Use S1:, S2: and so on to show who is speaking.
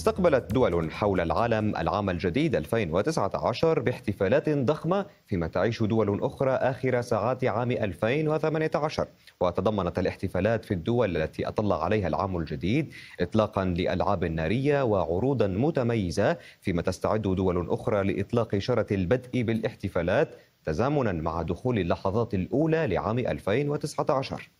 S1: استقبلت دول حول العالم العام الجديد 2019 باحتفالات ضخمة فيما تعيش دول أخرى آخر ساعات عام 2018 وتضمنت الاحتفالات في الدول التي أطل عليها العام الجديد إطلاقا لألعاب نارية وعروضا متميزة فيما تستعد دول أخرى لإطلاق شرة البدء بالاحتفالات تزامنا مع دخول اللحظات الأولى لعام 2019